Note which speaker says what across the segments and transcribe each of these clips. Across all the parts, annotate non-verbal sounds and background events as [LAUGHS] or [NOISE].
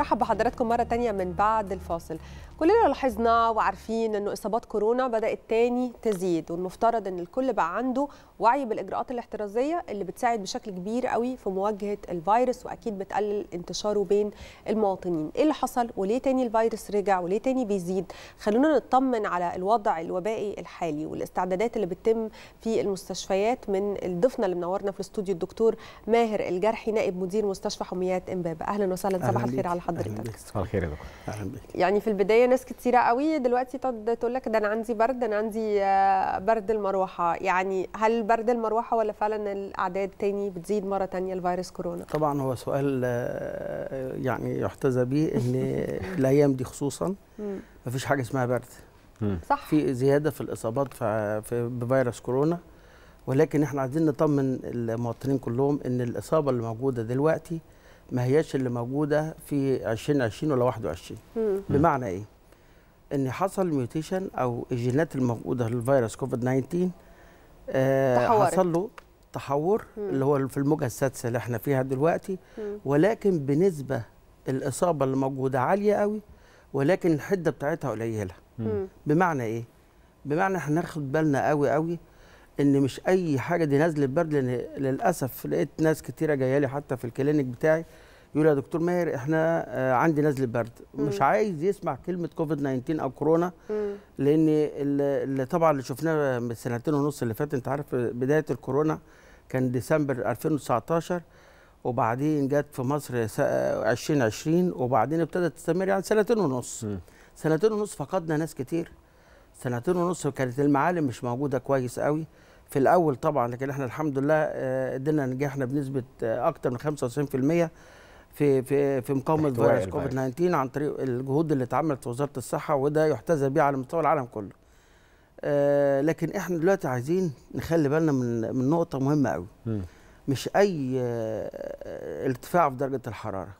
Speaker 1: رحب بحضراتكم مرة تانية من بعد الفاصل كلنا لاحظنا وعارفين أنه إصابات كورونا بدأت تاني تزيد والمفترض أن الكل بقى عنده وعي بالإجراءات الاحترازية اللي بتساعد بشكل كبير قوي في مواجهة الفيروس وأكيد بتقلل انتشاره بين المواطنين إيه اللي حصل وليه تاني الفيروس رجع وليه تاني بيزيد خلونا نطمن على الوضع الوبائي الحالي والاستعدادات اللي بتتم في المستشفيات من الضفنة اللي منورنا في الاستوديو الدكتور ماهر الجرحي نائب مدير مستشفى حميات إمبابة أهلا وسهلا صباح الخير على لحضرتك
Speaker 2: صباح الخير يا دكتور اهلا بك
Speaker 1: يعني في البدايه ناس كتيره قوي دلوقتي تقول لك ده انا عندي برد انا عندي آه، برد المروحه يعني هل برد المروحه ولا فعلا الاعداد تاني بتزيد مره تانية لفيروس كورونا طبعا
Speaker 3: هو سؤال آه، يعني يحتذى به ان [LAUGHS] الايام دي خصوصا مفيش حاجه اسمها برد صح في زياده في الاصابات في بفيروس كورونا ولكن احنا عايزين نطمن المواطنين كلهم ان الاصابه اللي موجوده دلوقتي ما هياش اللي موجوده في 2020 ولا 21 بمعنى ايه ان حصل ميوتيشن او الجينات الموجوده للفيروس كوفيد 19 آه حصل له تحور مم. اللي هو في الموجه السادسه اللي احنا فيها دلوقتي مم. ولكن بنسبه الاصابه اللي موجوده عاليه قوي ولكن الحده بتاعتها قليله مم. بمعنى ايه بمعنى احنا ناخد بالنا قوي قوي ان مش اي حاجه دي نازله برد لان للاسف لقيت ناس كتيره جايه لي حتى في الكلينيك بتاعي يقول يا دكتور ماهر احنا آه، عندي نزل برد مش عايز يسمع كلمه كوفيد 19 او كورونا لان اللي طبعا اللي شفناه من السنتين ونص اللي فات انت عارف بدايه الكورونا كان ديسمبر 2019 وبعدين جت في مصر 2020 آه، وبعدين ابتدت تستمر يعني سنتين ونص سنتين ونص فقدنا ناس كتير سنتين ونص كانت المعالم مش موجوده كويس قوي في الاول طبعا لكن احنا الحمد لله آه، قدرنا نجحنا بنسبه آه، اكتر من 95% في في في مقاومه فيروس كوفيد 19 عن طريق الجهود اللي اتعملت في وزاره الصحه وده يحتذى به على مستوى العالم كله. آه، لكن احنا دلوقتي عايزين نخلي بالنا من من نقطه مهمه قوي. مش اي ارتفاع في درجه الحراره.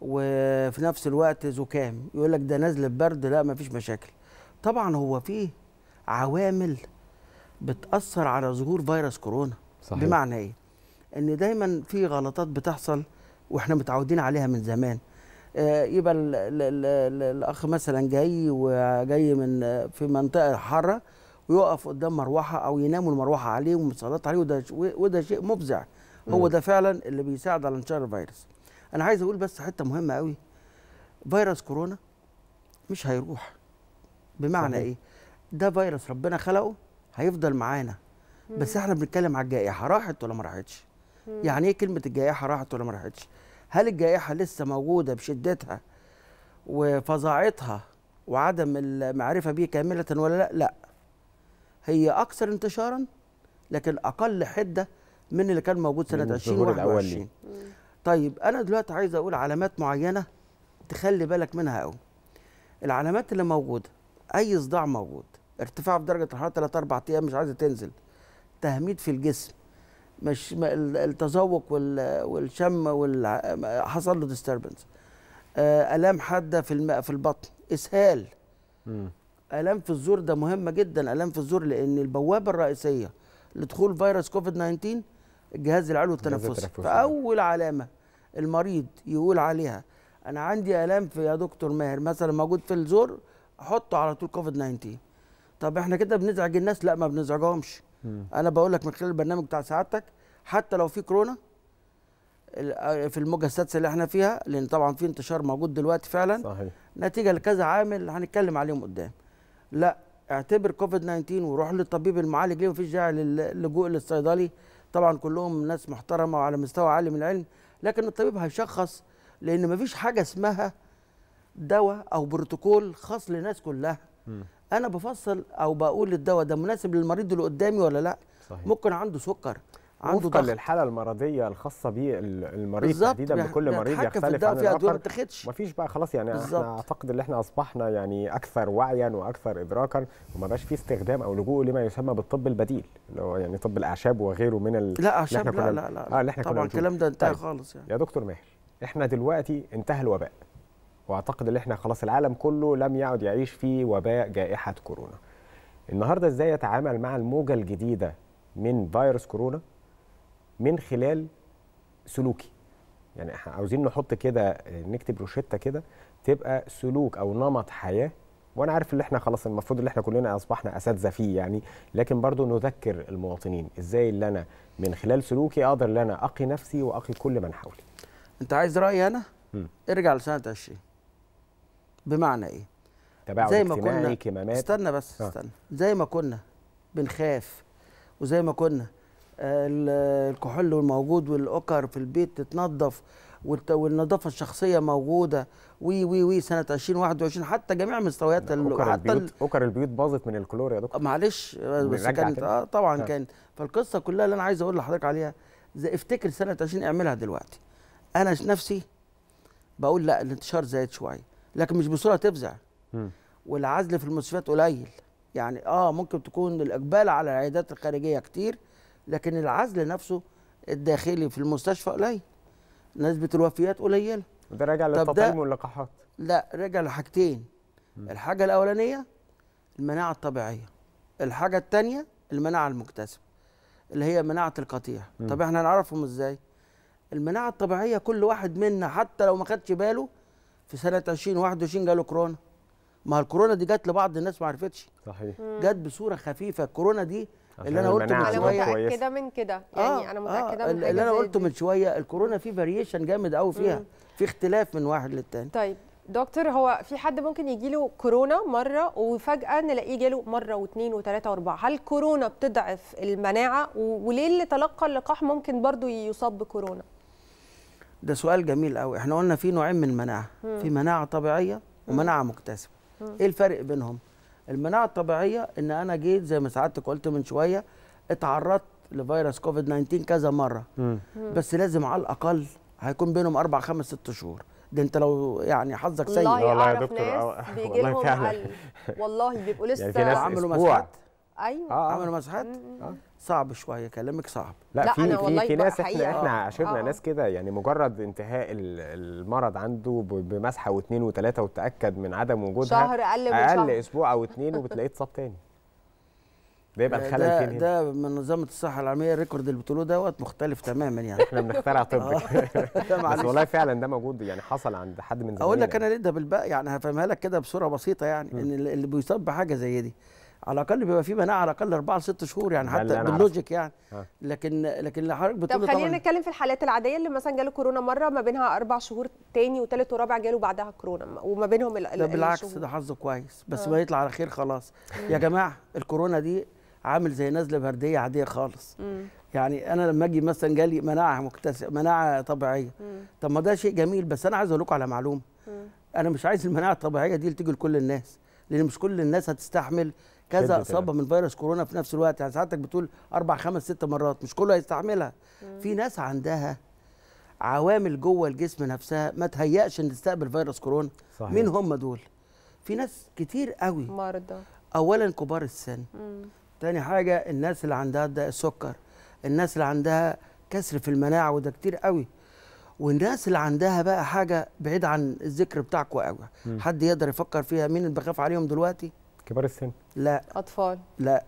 Speaker 3: وفي نفس الوقت زكام يقول لك ده نازله برد لا مفيش مشاكل. طبعا هو فيه عوامل بتاثر على ظهور فيروس كورونا صحيح. بمعنى ايه ان دايما في غلطات بتحصل واحنا متعودين عليها من زمان آه يبقى الاخ مثلا جاي وجاي من آه، في منطقه حاره ويقف قدام مروحه او ينام المروحه عليه ومسلط عليه وده وده شيء مفزع هو ده فعلا اللي بيساعد على انتشار الفيروس انا عايز اقول بس حته مهمه قوي فيروس كورونا مش هيروح بمعنى صحيح. ايه ده فيروس ربنا خلقه هيفضل معانا بس احنا بنتكلم على الجائحه راحت ولا ما راحتش يعني ايه كلمه الجائحه راحت ولا ما راحتش هل الجائحه لسه موجوده بشدتها وفظاعتها وعدم المعرفه بيه كامله ولا لا لا هي اكثر انتشارا لكن اقل حده من اللي كان موجود سنه 2021 طيب انا دلوقتي عايز اقول علامات معينه تخلي بالك منها قوي العلامات اللي موجوده اي صداع موجود ارتفاع في درجه الحراره 3 4 ايام مش عايزه تنزل تهميد في الجسم مش التذوق والشم حصل له ديستربنس آه، الام حاده في في البطن اسهال م. الام في الزور ده مهمه جدا الام في الزور لان البوابه الرئيسيه لدخول فيروس كوفيد 19 الجهاز العلوي التنفسي فاول علامه المريض يقول عليها انا عندي الام في يا دكتور ماهر مثلا موجود في الزور حطه على طول كوفيد 19 طب احنا كده بنزعج الناس لا ما بنزعجهمش انا بقول لك من خلال البرنامج بتاع سعادتك حتى لو في كورونا آه، في الموجه السادسه اللي احنا فيها لان طبعا في انتشار موجود دلوقتي فعلا صحيح نتيجه لكذا عامل هنتكلم عليهم قدام لا اعتبر كوفيد 19 وروح للطبيب المعالج ليه مفيش داعي للجوء للصيدلي طبعا كلهم ناس محترمه وعلى مستوى عالي من العلم لكن الطبيب هيشخص لان مفيش حاجه اسمها دواء او بروتوكول خاص للناس كلها م. انا بفصل او بقول الدواء ده مناسب للمريض اللي قدامي ولا لا صحيح. ممكن عنده سكر عنده وفقا للحاله المرضيه الخاصه بيه المريض
Speaker 2: تحديدا بكل مريض يختلف عن الاخر مفيش بقى خلاص يعني بالزبط. احنا اعتقد ان احنا اصبحنا يعني اكثر وعيا واكثر ادراكا وما بقاش في استخدام او لجوء لما يسمى بالطب البديل اللي هو يعني طب الاعشاب وغيره من ال... لا اعشاب لا لا لا, لا. اه اللي احنا طبعا الكلام ده انتهى طيب. خالص يعني يا دكتور ماهر احنا دلوقتي انتهى الوباء واعتقد ان احنا خلاص العالم كله لم يعد يعيش في وباء جائحه كورونا النهارده ازاي اتعامل مع الموجه الجديده من فيروس كورونا من خلال سلوكي يعني احنا عاوزين نحط كده نكتب روشته كده تبقى سلوك او نمط حياه وانا عارف ان احنا خلاص المفروض ان احنا كلنا اصبحنا اساتذه فيه يعني لكن برضو نذكر المواطنين ازاي اللي انا من خلال سلوكي اقدر ان انا اقي نفسي واقي كل من حولي
Speaker 3: انت عايز رايي انا م. ارجع لسنه 20 بمعنى ايه تباعد زي ما كنا كمامات. استنى بس آه. استنى زي ما كنا بنخاف وزي ما كنا آه، الكحول الموجود والاوكر في البيت تتنظف والنظافه الشخصيه موجوده وي وي وي سنه 2021 حتى جميع مستويات أوكر حتى البيوت اوكر البيوت باظت من الكلور يا دكتور معلش بس كانت اه طبعا آه. كانت فالقصه كلها اللي انا عايز اقول لحضرتك عليها زي افتكر سنه 20 اعملها دلوقتي انا نفسي بقول لا الانتشار زاد شويه لكن مش بسرعه تفزع م. والعزل في المستشفيات قليل يعني اه ممكن تكون الاقبال على العيادات الخارجيه كتير لكن العزل نفسه الداخلي في المستشفى قليل نسبه الوفيات قليله ده راجع للتطعيم واللقاحات لا راجع لحاجتين الحاجه الاولانيه المناعه الطبيعيه الحاجه الثانيه المناعه المكتسبه اللي هي مناعه القطيع طب احنا نعرفهم ازاي المناعه الطبيعيه كل واحد منا حتى لو ما خدش باله في سنه 2021 جاله كورونا ما الكورونا دي جت لبعض الناس ما عرفتش صحيح جت بصوره خفيفه الكورونا دي اللي انا قلته من شويه آه، يعني انا آه، متاكده
Speaker 1: من كده يعني آه انا متاكده آه من اللي انا قلته
Speaker 3: من شويه الكورونا في فاريشن جامد قوي فيها مم. في اختلاف من واحد للتاني
Speaker 1: طيب دكتور هو في حد ممكن يجي له كورونا مره وفجاه نلاقيه جاله مره واثنين وثلاثه واربعه هل كورونا بتضعف المناعه وليه اللي تلقى اللقاح ممكن برضو يصاب بكورونا
Speaker 3: ده سؤال جميل قوي احنا قلنا في نوعين من المناعه في مناعه طبيعيه ومناعه مكتسبه ايه الفرق بينهم المناعه الطبيعيه ان انا جيت زي ما سعادتك قلت من شويه اتعرضت لفيروس كوفيد 19 كذا مره مم. بس لازم على الاقل هيكون بينهم اربع خمس ست شهور ده انت لو يعني حظك سيء والله والله يا دكتور ناس آه، فعلا
Speaker 1: والله بيبقوا لسه [LAUGHS] يعني في ناس عملوا مسحات ايوه آه. آه. عملوا مسحات آه.
Speaker 3: صعب شويه كلامك صعب لا في في في ناس احنا احنا عاشرنا آه. ناس كده يعني مجرد
Speaker 2: انتهاء المرض عنده بمسحه واثنين وثلاثه وتاكد من عدم وجودها
Speaker 1: شهر اقل من اقل شهر.
Speaker 3: اسبوع او اثنين وبتلاقيه اتصاب تاني آه، ده يبقى الخلل فين ده من منظمه الصحه العالميه الريكورد اللي بتقولوه دوت مختلف تماما يعني احنا بنخترع طب [LAUGHS] آه. بس والله فعلا ده موجود يعني حصل عند حد من زمان اقول لك انا ليه ده بالباقي يعني هفهمها لك كده بصوره بسيطه يعني ان اللي بيصاب بحاجه زي دي على الاقل بيبقى في مناعه على الاقل اربعه ست شهور يعني حتى باللوجيك يعني آه. لكن لكن اللي حضرتك بتقول طب خلينا
Speaker 1: نتكلم في الحالات العاديه اللي مثلا جاله كورونا مره ما بينها اربع شهور تاني وثالث ورابع جاله بعدها كورونا وما بينهم ال ده بالعكس ده
Speaker 3: حظه كويس بس ما آه. يطلع على خير خلاص يا جماعه الكورونا دي عامل زي نزله برديه عاديه خالص يعني انا لما اجي مثلا جالي مناعه مكتسبه مناعه طبيعيه طب ما ده شيء جميل بس انا عايز اقول لكم على معلومه انا مش عايز المناعه الطبيعيه دي تيجي لكل الناس لان مش كل الناس هتستحمل كذا اصابه من فيروس كورونا في نفس الوقت يعني ساعتك بتقول اربع خمس ست مرات مش كله هيستحملها في ناس عندها عوامل جوه الجسم نفسها ما تهيأش ان تستقبل فيروس كورونا صحيح. مين هم دول في ناس كتير قوي مرضى اولا كبار السن مم. تاني حاجه الناس اللي عندها ده السكر الناس اللي عندها كسر في المناعه وده كتير قوي والناس اللي عندها بقى حاجه بعيد عن الذكر بتاعكم قوي حد يقدر يفكر فيها مين اللي بخاف عليهم دلوقتي كبار السن لا اطفال لا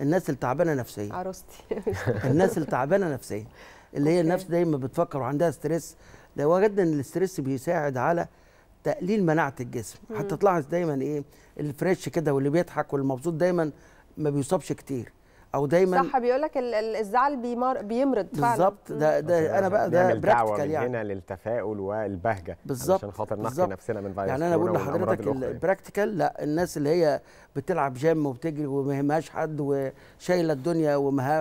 Speaker 3: الناس اللي تعبانه نفسيا عروستي [LAUGHS] الناس اللي تعبانه نفسيا اللي هي النفس دايما بتفكر وعندها ستريس ده وجدنا ان الستريس بيساعد على تقليل مناعه الجسم هتلاحظ دايما ايه الفريش كده واللي بيضحك والمبسوط دايما ما بيصابش كتير او دايما صح
Speaker 1: بيقول لك الزعل بيمر بيمرض بالظبط
Speaker 3: ده ده انا بقى ده براكتيكال
Speaker 2: يعني هنا للتفاؤل والبهجه بالظبط عشان خاطر نحمي نفسنا من فيروس يعني انا بقول لحضرتك
Speaker 3: البراكتيكال لا الناس اللي هي بتلعب جيم وبتجري وما يهمهاش حد وشايله الدنيا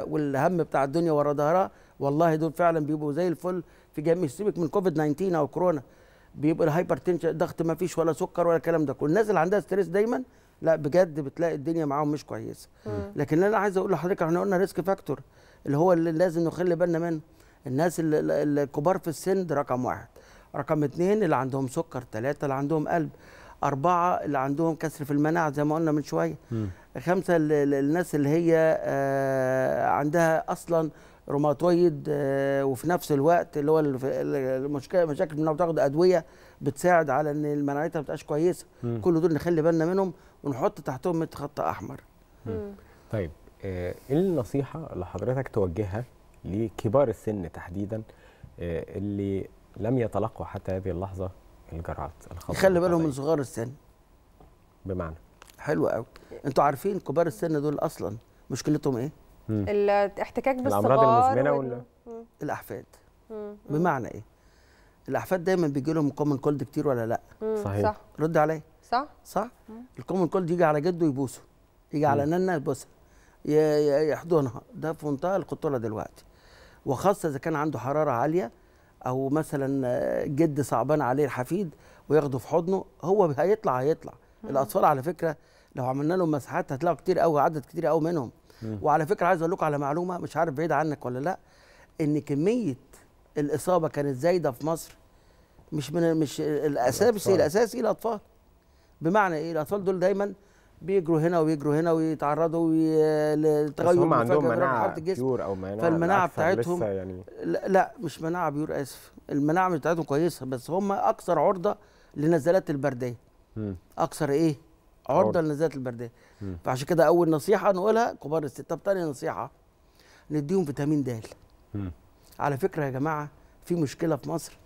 Speaker 3: والهم بتاع الدنيا ورا ظهرها والله دول فعلا بيبقوا زي الفل في جيم سيبك من كوفيد 19 او كورونا بيبقى الهايبر تنشن ضغط ما فيش ولا سكر ولا الكلام ده كله الناس اللي عندها ستريس دايما لا بجد بتلاقي الدنيا معاهم مش كويسه لكن اللي انا عايز اقول لحضرتك احنا قلنا ريسك فاكتور اللي هو اللي لازم نخلي بالنا منه الناس الكبار في السن ده رقم واحد رقم اثنين اللي عندهم سكر ثلاثة اللي عندهم قلب أربعة اللي عندهم كسر في المناعة زي ما قلنا من شوية خمسة الناس اللي هي آه، عندها أصلا روماتويد آه، وفي نفس الوقت اللي هو المشكله مشاكل انها بتاخد ادويه بتساعد على ان مناعتها ما تبقاش كويسه كل دول نخلي بالنا منهم ونحط تحتهم متر خط احمر
Speaker 2: طيب آه، ايه النصيحه اللي حضرتك توجهها لكبار السن تحديدا آه، اللي
Speaker 3: لم يتلقوا حتى هذه اللحظه الجرعات الخاصه خلي بالهم من صغار السن بمعنى حلو قوي انتوا عارفين كبار السن دول اصلا مشكلتهم ايه
Speaker 1: الاحتكاك بالصغار الامراض المزمنه ولا
Speaker 3: الاحفاد بمعنى ايه الاحفاد دايما بيجي لهم كومن كولد كتير ولا لا صحيح صح. رد عليا صح صح الكومن كولد يجي على جده يبوسه يجي على ننه يبوسها يحضنها ده في منتهى القطوله دلوقتي وخاصه اذا كان عنده حراره عاليه او مثلا جد صعبان عليه الحفيد وياخده في حضنه هو هيطلع هيطلع مم. الاطفال على فكره لو عملنا لهم مساحات هتلاقوا كتير قوي عدد كتير قوي منهم مم. وعلى فكره عايز اقول لكم على معلومه مش عارف بعيد عنك ولا لا ان كميه الاصابه كانت زايده في مصر مش من مش الاساسي الاساسي الاطفال إيه بمعنى ايه الاطفال دول دايما بيجروا هنا ويجروا هنا ويتعرضوا لتغير بس هم عندهم مناعه بيور او مناعه فالمناعه بتاعتهم يعني لا, لا مش مناعه بيور اسف المناعه بتاعتهم كويسه بس هم اكثر عرضه لنزلات البرديه اكثر ايه عرضه لنزلات البرديه فعشان كده اول نصيحه نقولها كبار الست طب تاني نصيحه نديهم فيتامين د على فكره يا جماعه في مشكله في مصر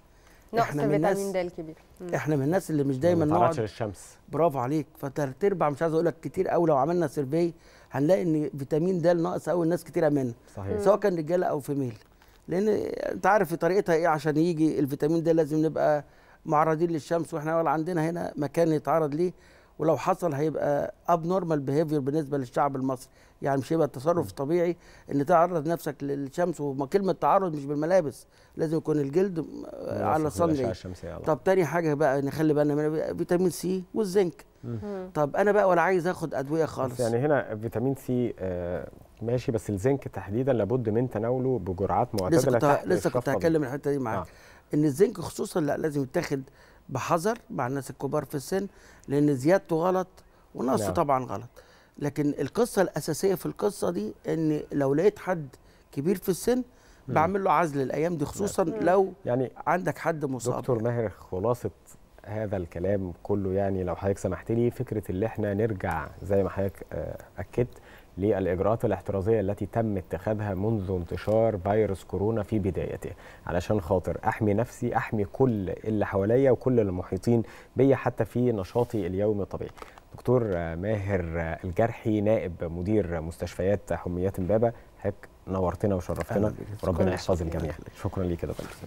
Speaker 3: نقص فيتامين د الكبير احنا من الناس اللي مش دايما نقعد للشمس برافو عليك فتلات ارباع مش عايز اقول لك كتير قوي لو عملنا سيرفي هنلاقي ان فيتامين د ناقص قوي الناس كتيره منه صحيح سواء كان رجاله او فيميل لان انت عارف طريقتها ايه عشان يجي الفيتامين د لازم نبقى معرضين للشمس واحنا ولا عندنا هنا مكان يتعرض ليه ولو حصل هيبقى اب نورمال بيهيفير بالنسبه للشعب المصري يعني مش هيبقى التصرف طبيعي ان تعرض نفسك للشمس وكلمه تعرض مش بالملابس لازم يكون الجلد آه، على صن طب تاني حاجه بقى نخلي بالنا من فيتامين سي والزنك طب انا
Speaker 2: بقى ولا عايز اخد ادويه خالص يعني هنا فيتامين سي آه ماشي بس الزنك تحديدا لابد من تناوله بجرعات معتدله لسه كنت لسه كنت
Speaker 3: الحته دي معاك آه. ان الزنك خصوصا لا لازم يتاخد بحذر مع الناس الكبار في السن لان زيادته غلط ونقصه نعم. طبعا غلط لكن القصه الاساسيه في القصه دي ان لو لقيت حد كبير في السن بعمل له عزل الايام دي خصوصا نعم. لو يعني عندك حد مصاب دكتور ماهر خلاصه
Speaker 2: هذا الكلام كله يعني لو حضرتك سمحت لي فكره اللي احنا نرجع زي ما حضرتك آه، اكدت للاجراءات الاحترازيه التي تم اتخاذها منذ انتشار فيروس كورونا في بدايته علشان خاطر احمي نفسي احمي كل اللي حواليا وكل المحيطين بيا حتى في نشاطي اليومي الطبيعي دكتور آه، ماهر آه، الجرحي نائب مدير مستشفيات حميات امبابه حضرتك نورتنا وشرفتنا ربنا يحفظ الجميع شكرا ليك يا دكتور